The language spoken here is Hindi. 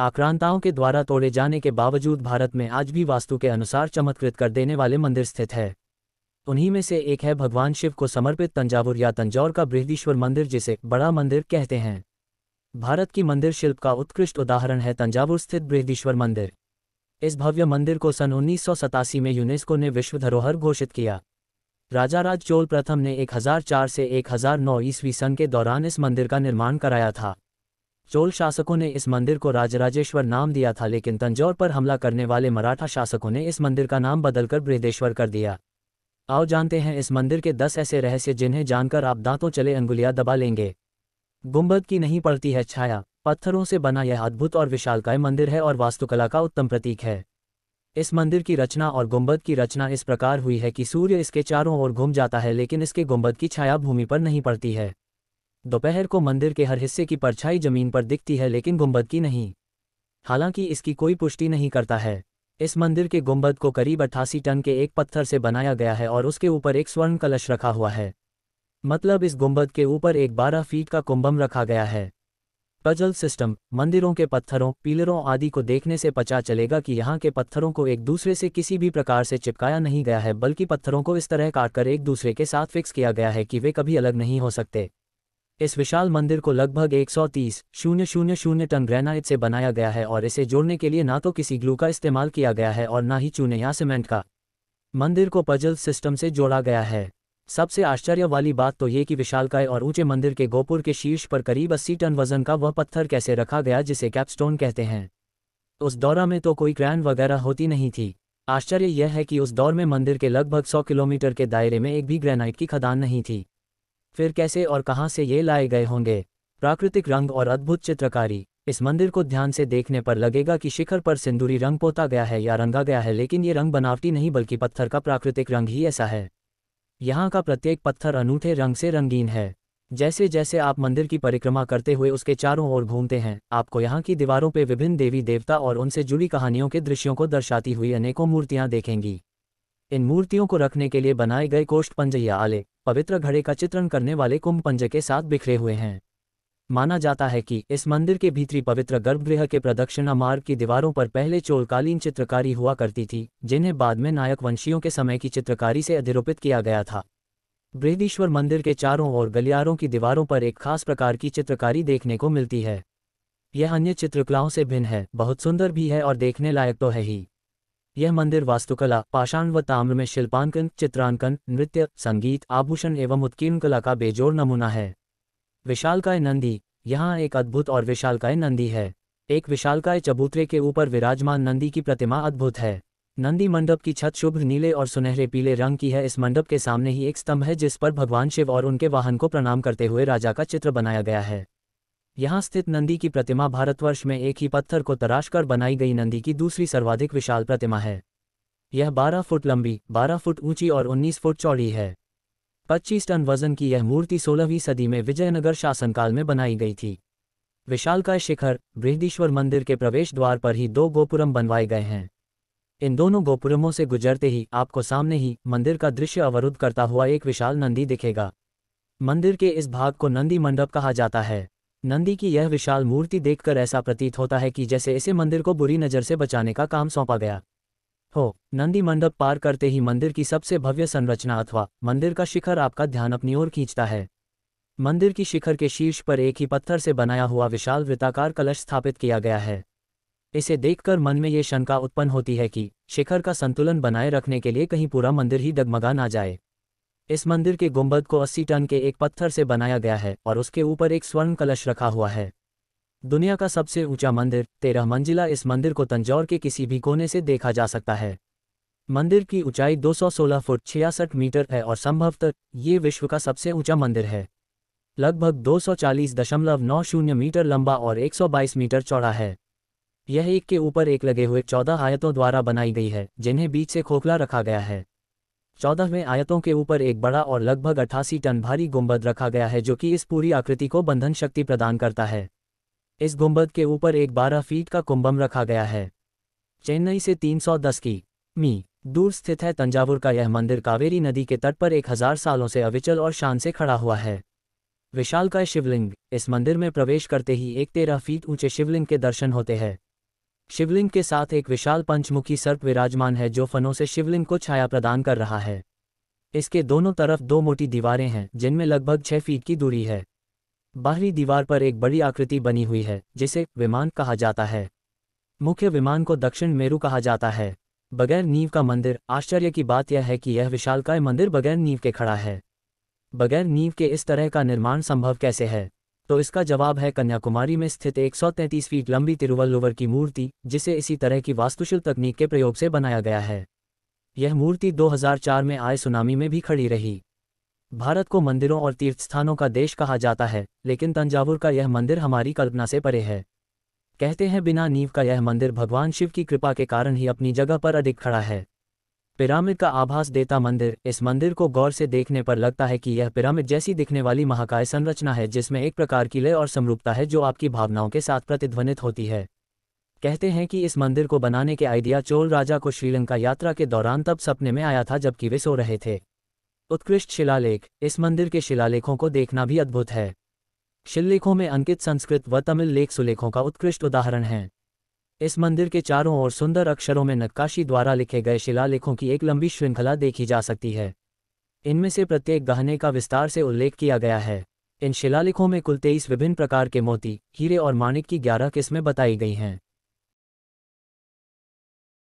आक्रांताओं के द्वारा तोड़े जाने के बावजूद भारत में आज भी वास्तु के अनुसार चमत्कृत कर देने वाले मंदिर स्थित है उन्हीं में से एक है भगवान शिव को समर्पित तंजावुर या तंजौर का बृहदीश्वर मंदिर जिसे बड़ा मंदिर कहते हैं भारत की मंदिर शिल्प का उत्कृष्ट उदाहरण है तंजावुर स्थित बृहदीश्वर मंदिर इस भव्य मंदिर को सन उन्नीस में यूनेस्को ने विश्व धरोहर घोषित किया राजाराज चोल प्रथम ने 1004 से 1009 ईस्वी सन के दौरान इस मंदिर का निर्माण कराया था चोल शासकों ने इस मंदिर को राजराजेश्वर नाम दिया था लेकिन तंजौर पर हमला करने वाले मराठा शासकों ने इस मंदिर का नाम बदलकर बृहदेश्वर कर दिया आओ जानते हैं इस मंदिर के दस ऐसे रहस्य जिन्हें जानकर आप दांतों चले अंगुलियां दबा लेंगे गुंबद की नहीं पड़ती है छाया पत्थरों से बना यह अद्भुत और विशालकाय मंदिर है और वास्तुकला का उत्तम प्रतीक है इस मंदिर की रचना और गुंबद की रचना इस प्रकार हुई है कि सूर्य इसके चारों ओर घूम जाता है लेकिन इसके गुंबद की छाया भूमि पर नहीं पड़ती है दोपहर को मंदिर के हर हिस्से की परछाई जमीन पर दिखती है लेकिन गुंबद की नहीं हालांकि इसकी कोई पुष्टि नहीं करता है इस मंदिर के गुंबद को करीब अट्ठासी टन के एक पत्थर से बनाया गया है और उसके ऊपर एक स्वर्ण कलश रखा हुआ है मतलब इस गुंबद के ऊपर एक बारह फीट का कुंभम रखा गया है पजल सिस्टम मंदिरों के पत्थरों पीलरों आदि को देखने से पता चलेगा कि यहाँ के पत्थरों को एक दूसरे से किसी भी प्रकार से चिपकाया नहीं गया है बल्कि पत्थरों को इस तरह काटकर एक दूसरे के साथ फिक्स किया गया है कि वे कभी अलग नहीं हो सकते इस विशाल मंदिर को लगभग एक सौ तीस शून्य शून्य शून्य टन ग्रेनाइट से बनाया गया है और इसे जोड़ने के लिए ना तो किसी ग्लू का इस्तेमाल किया गया है और ना ही चूने या सीमेंट का मंदिर को पजल सिस्टम से जोड़ा गया है सबसे आश्चर्य वाली बात तो ये कि विशालकाय और ऊंचे मंदिर के गोपुर के शीर्ष पर करीब अस्सी टन वजन का वह पत्थर कैसे रखा गया जिसे कैपस्टोन कहते हैं उस दौरा में तो कोई क्रैन वगैरह होती नहीं थी आश्चर्य यह है कि उस दौर में मंदिर के लगभग सौ किलोमीटर के दायरे में एक भी ग्रेनाइट की खदान नहीं थी फिर कैसे और कहाँ से ये लाए गए होंगे प्राकृतिक रंग और अद्भुत चित्रकारी इस मंदिर को ध्यान से देखने पर लगेगा कि शिखर पर सिंदूरी रंग पोता गया है या रंगा गया है लेकिन ये रंग बनावटी नहीं बल्कि पत्थर का प्राकृतिक रंग ही ऐसा है यहाँ का प्रत्येक पत्थर अनूठे रंग से रंगीन है जैसे जैसे आप मंदिर की परिक्रमा करते हुए उसके चारों ओर घूमते हैं आपको यहाँ की दीवारों पर विभिन्न देवी देवता और उनसे जुड़ी कहानियों के दृश्यों को दर्शाती हुई अनेकों मूर्तियाँ देखेंगी इन मूर्तियों को रखने के लिए बनाए गए कोष्ठ पंजैया आले पवित्र घड़े का चित्रण करने वाले कुंभ पंज के साथ बिखरे हुए हैं माना जाता है कि इस मंदिर के भीतरी पवित्र गर्भगृह के प्रदक्षिणा मार्ग की दीवारों पर पहले चोलकालीन चित्रकारी हुआ करती थी जिन्हें बाद में नायक वंशियों के समय की चित्रकारी से अधिरोपित किया गया था बृहदीश्वर मंदिर के चारों ओर गलियारों की दीवारों पर एक खास प्रकार की चित्रकारी देखने को मिलती है यह अन्य चित्रकलाओं से भिन्न है बहुत सुंदर भी है और देखने लायक तो है ही यह मंदिर वास्तुकला पाषाण व ताम्र में शिल्पांकन चित्रांकन नृत्य संगीत आभूषण एवं उत्कीर्ण कला का बेजोड़ नमूना है विशालकाय नंदी यहाँ एक अद्भुत और विशालकाय नंदी है एक विशालकाय चबूतरे के ऊपर विराजमान नंदी की प्रतिमा अद्भुत है नंदी मंडप की छत शुभ्र नीले और सुनहरे पीले रंग की है इस मंडप के सामने ही एक स्तंभ है जिस पर भगवान शिव और उनके वाहन को प्रणाम करते हुए राजा का चित्र बनाया गया है यहाँ स्थित नंदी की प्रतिमा भारतवर्ष में एक ही पत्थर को तराश कर बनाई गई नंदी की दूसरी सर्वाधिक विशाल प्रतिमा है यह 12 फुट लंबी 12 फुट ऊंची और 19 फुट चौड़ी है 25 टन वजन की यह मूर्ति 16वीं सदी में विजयनगर शासनकाल में बनाई गई थी विशालकाय शिखर बृहदीश्वर मंदिर के प्रवेश द्वार पर ही दो गोपुरम बनवाए गए हैं इन दोनों गोपुरमों से गुजरते ही आपको सामने ही मंदिर का दृश्य अवरुद्ध करता हुआ एक विशाल नंदी दिखेगा मंदिर के इस भाग को नंदी मंडप कहा जाता है नंदी की यह विशाल मूर्ति देखकर ऐसा प्रतीत होता है कि जैसे इसे मंदिर को बुरी नज़र से बचाने का काम सौंपा गया हो नंदी मंडप पार करते ही मंदिर की सबसे भव्य संरचना अथवा मंदिर का शिखर आपका ध्यान अपनी ओर खींचता है मंदिर की शिखर के शीर्ष पर एक ही पत्थर से बनाया हुआ विशाल वृताकार कलश स्थापित किया गया है इसे देखकर मन में ये शंका उत्पन्न होती है कि शिखर का संतुलन बनाए रखने के लिए कहीं पूरा मंदिर ही डगमगा ना जाए इस मंदिर के गुंबद को 80 टन के एक पत्थर से बनाया गया है और उसके ऊपर एक स्वर्ण कलश रखा हुआ है दुनिया का सबसे ऊंचा मंदिर तेरह मंजिला इस मंदिर को तंजौर के किसी भी कोने से देखा जा सकता है मंदिर की ऊंचाई 216 फुट छियासठ मीटर है और संभवतः ये विश्व का सबसे ऊंचा मंदिर है लगभग 240.90 मीटर लंबा और 122 मीटर चौड़ा है यह एक के ऊपर एक लगे हुए चौदह आयतों द्वारा बनाई गई है जिन्हें बीच से खोखला रखा गया है चौदह में आयतों के ऊपर एक बड़ा और लगभग अट्ठासी टन भारी गुंबद रखा गया है जो कि इस पूरी आकृति को बंधन शक्ति प्रदान करता है इस गुंबद के ऊपर एक बारह फीट का कुंभम रखा गया है चेन्नई से 310 की मी दूर स्थित है तंजावुर का यह मंदिर कावेरी नदी के तट पर एक हजार सालों से अविचल और शान से खड़ा हुआ है विशाल का शिवलिंग इस मंदिर में प्रवेश करते ही एक तेरह फीट ऊंचे शिवलिंग के दर्शन होते हैं शिवलिंग के साथ एक विशाल पंचमुखी सर्प विराजमान है जो फनों से शिवलिंग को छाया प्रदान कर रहा है इसके दोनों तरफ दो मोटी दीवारें हैं जिनमें लगभग छह फीट की दूरी है बाहरी दीवार पर एक बड़ी आकृति बनी हुई है जिसे विमान कहा जाता है मुख्य विमान को दक्षिण मेरू कहा जाता है बगैर नींव का मंदिर आश्चर्य की बात यह है कि यह विशालकाय मंदिर बगैर नींव के खड़ा है बगैर नींव के इस तरह का निर्माण संभव कैसे है तो इसका जवाब है कन्याकुमारी में स्थित 133 फीट लंबी तिरुवल्लुवर की मूर्ति जिसे इसी तरह की वास्तुशिल तकनीक के प्रयोग से बनाया गया है यह मूर्ति 2004 में आए सुनामी में भी खड़ी रही भारत को मंदिरों और तीर्थस्थानों का देश कहा जाता है लेकिन तंजावुर का यह मंदिर हमारी कल्पना से परे है कहते हैं बिना नींव का यह मंदिर भगवान शिव की कृपा के कारण ही अपनी जगह पर अधिक खड़ा है पिरामिड का आभास देता मंदिर इस मंदिर को गौर से देखने पर लगता है कि यह पिरामिड जैसी दिखने वाली महाकाय संरचना है जिसमें एक प्रकार की लय और समरूपता है जो आपकी भावनाओं के साथ प्रतिध्वनित होती है कहते हैं कि इस मंदिर को बनाने के आइडिया चोल राजा को श्रीलंका यात्रा के दौरान तब सपने में आया था जबकि वे सो रहे थे उत्कृष्ट शिलालेख इस मंदिर के शिलालेखों को देखना भी अद्भुत है शिललेखों में अंकित संस्कृत व तमिल लेख सुलेखों का उत्कृष्ट उदाहरण है इस मंदिर के चारों ओर सुंदर अक्षरों में नक्काशी द्वारा लिखे गए शिलालेखों की एक लंबी श्रृंखला देखी जा सकती है इनमें से प्रत्येक गहने का विस्तार से उल्लेख किया गया है इन शिलालेखों में कुल तेईस विभिन्न प्रकार के मोती हीरे और माणिक की ग्यारह किस्में बताई गई हैं